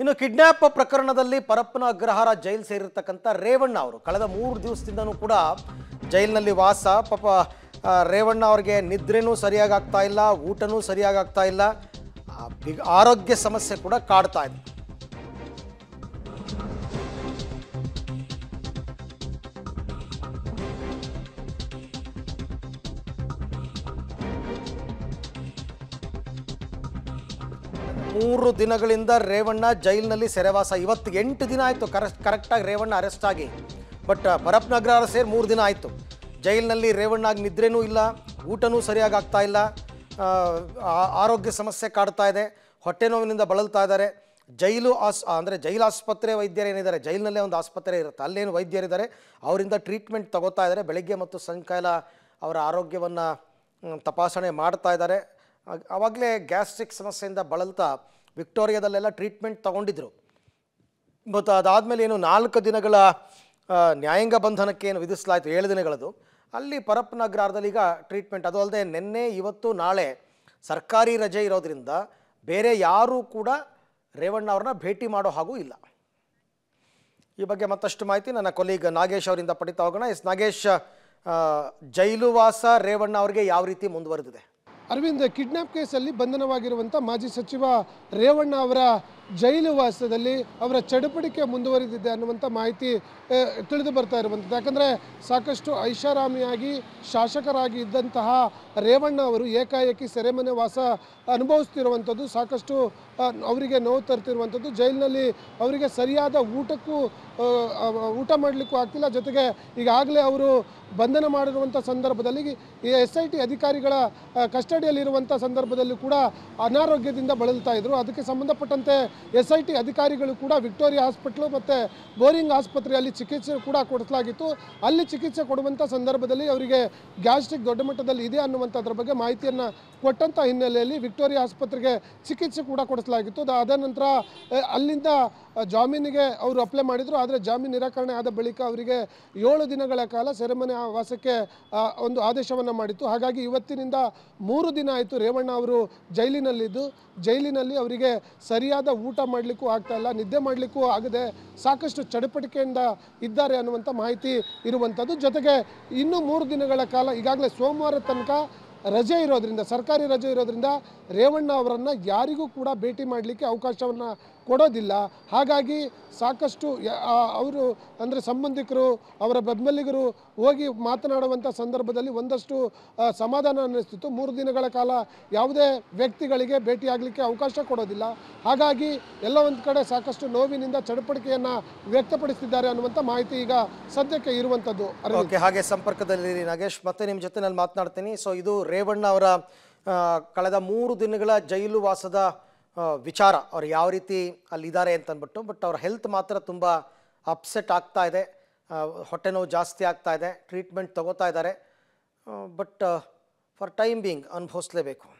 ಇನ್ನು ಕಿಡ್ನಾಪ್ ಪ್ರಕರಣದಲ್ಲಿ ಪರಪ್ಪನ ಅಗ್ರಹಾರ ಜೈಲ್ ಸೇರಿರ್ತಕ್ಕಂಥ ರೇವಣ್ಣ ಅವರು ಕಳೆದ ಮೂರು ದಿವಸದಿಂದನೂ ಕೂಡ ಜೈಲಿನಲ್ಲಿ ವಾಸ ಪಾಪ ರೇವಣ್ಣ ಅವ್ರಿಗೆ ನಿದ್ರೆನೂ ಸರಿಯಾಗಿ ಆಗ್ತಾ ಇಲ್ಲ ಊಟನೂ ಸರಿಯಾಗಿ ಆಗ್ತಾ ಇಲ್ಲ ಆರೋಗ್ಯ ಸಮಸ್ಯೆ ಕೂಡ ಕಾಡ್ತಾ ಇದೆ ಮೂರು ದಿನಗಳಿಂದ ರೇವಣ್ಣ ಜೈಲಿನಲ್ಲಿ ಸೆರೆವಾಸ ಇವತ್ತು ಎಂಟು ದಿನ ಆಯಿತು ಕರೆಕ್ಟ್ ಕರೆಕ್ಟಾಗಿ ರೇವಣ್ಣ ಅರೆಸ್ಟ್ ಆಗಿ ಬಟ್ ಬರಪ್ನಗರ ಸೇರಿ ಮೂರು ದಿನ ಆಯಿತು ಜೈಲಿನಲ್ಲಿ ರೇವಣ್ಣಾಗಿ ನಿದ್ರೇನೂ ಇಲ್ಲ ಊಟನೂ ಸರಿಯಾಗಿ ಆಗ್ತಾ ಇಲ್ಲ ಆರೋಗ್ಯ ಸಮಸ್ಯೆ ಕಾಡ್ತಾ ಇದೆ ಹೊಟ್ಟೆ ನೋವಿನಿಂದ ಬಳಲ್ತಾ ಇದ್ದಾರೆ ಜೈಲು ಆಸ್ ಅಂದರೆ ಜೈಲು ಆಸ್ಪತ್ರೆ ವೈದ್ಯರೇನಿದ್ದಾರೆ ಜೈಲಿನಲ್ಲೇ ಒಂದು ಆಸ್ಪತ್ರೆ ಇರುತ್ತೆ ಅಲ್ಲೇನು ವೈದ್ಯರಿದ್ದಾರೆ ಅವರಿಂದ ಟ್ರೀಟ್ಮೆಂಟ್ ತಗೋತಾ ಇದ್ದಾರೆ ಬೆಳಗ್ಗೆ ಮತ್ತು ಸಾಯಂಕಾಲ ಅವರ ಆರೋಗ್ಯವನ್ನು ತಪಾಸಣೆ ಮಾಡ್ತಾ ಇದ್ದಾರೆ ಆವಾಗಲೇ ಗ್ಯಾಸ್ಟ್ರಿಕ್ ಸಮಸ್ಯೆಯಿಂದ ಬಳಲ್ತಾ ವಿಕ್ಟೋರಿಯಾದಲ್ಲೆಲ್ಲ ಟ್ರೀಟ್ಮೆಂಟ್ ತಗೊಂಡಿದ್ರು ಮತ್ತು ಅದಾದಮೇಲೆ ಏನು ನಾಲ್ಕು ದಿನಗಳ ನ್ಯಾಯಾಂಗ ಬಂಧನಕ್ಕೆ ಏನು ವಿಧಿಸಲಾಯಿತು ಏಳು ದಿನಗಳದು ಅಲ್ಲಿ ಪರಪ್ಪನ ನಗರದಲ್ಲಿ ಈಗ ಟ್ರೀಟ್ಮೆಂಟ್ ಅದು ಅಲ್ಲದೆ ನಿನ್ನೆ ಇವತ್ತು ನಾಳೆ ಸರ್ಕಾರಿ ರಜೆ ಇರೋದ್ರಿಂದ ಬೇರೆ ಯಾರೂ ಕೂಡ ರೇವಣ್ಣ ಅವ್ರನ್ನ ಭೇಟಿ ಮಾಡೋ ಹಾಗೂ ಇಲ್ಲ ಈ ಬಗ್ಗೆ ಮತ್ತಷ್ಟು ಮಾಹಿತಿ ನನ್ನ ಕೊಲೀಗ್ ನಾಗೇಶ್ ಅವರಿಂದ ಪಡಿತಾ ಹೋಗೋಣ ಎಸ್ ನಾಗೇಶ್ ಜೈಲುವಾಸ ರೇವಣ್ಣ ಅವರಿಗೆ ಯಾವ ರೀತಿ ಮುಂದುವರೆದಿದೆ ಅರವಿಂದ್ ಕಿಡ್ನಾಪ್ ಕೇಸಲ್ಲಿ ಬಂಧನವಾಗಿರುವಂಥ ಮಾಜಿ ಸಚಿವ ರೇವಣ್ಣ ಅವರ ಜೈಲು ವಾಸದಲ್ಲಿ ಅವರ ಚಡಪಡಿಕೆ ಮುಂದುವರಿದಿದೆ ಅನ್ನುವಂಥ ಮಾಹಿತಿ ತಿಳಿದು ಬರ್ತಾ ಇರುವಂಥದ್ದು ಯಾಕಂದರೆ ಸಾಕಷ್ಟು ಐಷಾರಾಮಿಯಾಗಿ ಶಾಸಕರಾಗಿ ಇದ್ದಂತಹ ರೇವಣ್ಣ ಅವರು ಏಕಾಏಕಿ ಸೆರೆಮನೆ ವಾಸ ಅನುಭವಿಸ್ತಿರುವಂಥದ್ದು ಸಾಕಷ್ಟು ಅವರಿಗೆ ನೋವು ತರ್ತಿರುವಂಥದ್ದು ಜೈಲಿನಲ್ಲಿ ಅವರಿಗೆ ಸರಿಯಾದ ಊಟಕ್ಕೂ ಊಟ ಮಾಡಲಿಕ್ಕೂ ಆಗ್ತಿಲ್ಲ ಜೊತೆಗೆ ಈಗಾಗಲೇ ಅವರು ಬಂಧನ ಮಾಡಿರುವಂಥ ಸಂದರ್ಭದಲ್ಲಿ ಎಸ್ ಐ ಟಿ ಅಧಿಕಾರಿಗಳ ಕಸ್ಟಡಿಯಲ್ಲಿರುವಂಥ ಸಂದರ್ಭದಲ್ಲೂ ಕೂಡ ಅನಾರೋಗ್ಯದಿಂದ ಬಳಲ್ತಾ ಇದ್ದರು ಅದಕ್ಕೆ ಸಂಬಂಧಪಟ್ಟಂತೆ ಎಸ್ ಐ ಟಿ ಅಧಿಕಾರಿಗಳು ಕೂಡ ವಿಕ್ಟೋರಿಯಾ ಹಾಸ್ಪಿಟ್ಲು ಮತ್ತು ಬೋರಿಂಗ್ ಆಸ್ಪತ್ರೆಯಲ್ಲಿ ಚಿಕಿತ್ಸೆ ಕೂಡ ಕೊಡಿಸಲಾಗಿತ್ತು ಅಲ್ಲಿ ಚಿಕಿತ್ಸೆ ಕೊಡುವಂಥ ಸಂದರ್ಭದಲ್ಲಿ ಅವರಿಗೆ ಗ್ಯಾಸ್ಟ್ರಿಕ್ ದೊಡ್ಡ ಮಟ್ಟದಲ್ಲಿ ಇದೆ ಅನ್ನುವಂಥದ್ರ ಬಗ್ಗೆ ಮಾಹಿತಿಯನ್ನು ಕೊಟ್ಟಂಥ ಹಿನ್ನೆಲೆಯಲ್ಲಿ ವಿಕ್ಟೋರಿಯಾ ಆಸ್ಪತ್ರೆಗೆ ಚಿಕಿತ್ಸೆ ಕೂಡ ಕೊಡಿಸಲಾಗಿತ್ತು ಅದಾದ ನಂತರ ಅಲ್ಲಿಂದ ಜಾಮೀನಿಗೆ ಅವರು ಅಪ್ಲೈ ಮಾಡಿದರು ಆದರೆ ಜಾಮೀನು ನಿರಾಕರಣೆ ಆದ ಬಳಿಕ ಅವರಿಗೆ ಏಳು ದಿನಗಳ ಕಾಲ ಸೆರೆಮನೆ ವಾಸಕ್ಕೆ ಒಂದು ಆದೇಶವನ್ನು ಮಾಡಿತ್ತು ಹಾಗಾಗಿ ಇವತ್ತಿನಿಂದ ಮೂರು ದಿನ ಆಯಿತು ರೇವಣ್ಣ ಅವರು ಜೈಲಿನಲ್ಲಿದ್ದು ಜೈಲಿನಲ್ಲಿ ಅವರಿಗೆ ಸರಿಯಾದ ಊಟ ಮಾಡಲಿಕ್ಕೂ ಆಗ್ತಾ ಇಲ್ಲ ನಿದ್ದೆ ಮಾಡಲಿಕ್ಕೂ ಆಗದೆ ಸಾಕಷ್ಟು ಚಡಪಟಿಕೆಯಿಂದ ಇದ್ದಾರೆ ಅನ್ನುವಂಥ ಮಾಹಿತಿ ಇರುವಂಥದ್ದು ಜೊತೆಗೆ ಇನ್ನೂ ಮೂರು ದಿನಗಳ ಕಾಲ ಈಗಾಗಲೇ ಸೋಮವಾರ ತನಕ ರಜೆ ಇರೋದ್ರಿಂದ ಸರ್ಕಾರಿ ರಜೆ ಇರೋದ್ರಿಂದ ರೇವಣ್ಣ ಅವರನ್ನು ಯಾರಿಗೂ ಕೂಡ ಭೇಟಿ ಮಾಡಲಿಕ್ಕೆ ಅವಕಾಶವನ್ನು ಕೊಡೋದಿಲ್ಲ ಹಾಗಾಗಿ ಸಾಕಷ್ಟು ಅವರು ಅಂದರೆ ಸಂಬಂಧಿಕರು ಅವರ ಬೆಂಬಲಿಗರು ಹೋಗಿ ಮಾತನಾಡುವಂಥ ಸಂದರ್ಭದಲ್ಲಿ ಒಂದಷ್ಟು ಸಮಾಧಾನ ಅನ್ನಿಸ್ತಿತ್ತು ಮೂರು ದಿನಗಳ ಕಾಲ ಯಾವುದೇ ವ್ಯಕ್ತಿಗಳಿಗೆ ಭೇಟಿಯಾಗಲಿಕ್ಕೆ ಅವಕಾಶ ಕೊಡೋದಿಲ್ಲ ಹಾಗಾಗಿ ಎಲ್ಲ ಒಂದು ಕಡೆ ಸಾಕಷ್ಟು ನೋವಿನಿಂದ ಚಡಪಡಿಕೆಯನ್ನು ವ್ಯಕ್ತಪಡಿಸ್ತಿದ್ದಾರೆ ಅನ್ನುವಂಥ ಮಾಹಿತಿ ಈಗ ಸದ್ಯಕ್ಕೆ ಇರುವಂಥದ್ದು ಓಕೆ ಹಾಗೆ ಸಂಪರ್ಕದಲ್ಲಿ ನಾಗೇಶ್ ಮತ್ತೆ ನಿಮ್ಮ ಜೊತೆ ನಾನು ಮಾತನಾಡ್ತೀನಿ ಸೊ ಇದು ರೇವಣ್ಣ ಅವರ ಕಳೆದ ಮೂರು ದಿನಗಳ ಜೈಲು ವಾಸದ ವಿಚಾರ ಅವ್ರು ಯಾವ ರೀತಿ ಅಲ್ಲಿದ್ದಾರೆ ಅಂತಂದ್ಬಿಟ್ಟು ಬಟ್ ಅವ್ರ ಹೆಲ್ತ್ ಮಾತ್ರ ತುಂಬ ಅಪ್ಸೆಟ್ ಆಗ್ತಾ ಇದೆ ಹೊಟ್ಟೆ ನೋವು ಜಾಸ್ತಿ ಆಗ್ತಾ ಇದೆ ಟ್ರೀಟ್ಮೆಂಟ್ ತಗೋತಾ ಇದ್ದಾರೆ ಬಟ್ ಫಾರ್ ಟೈಮ್ ಬೀಂಗ್ ಅನುಭವಿಸ್ಲೇಬೇಕು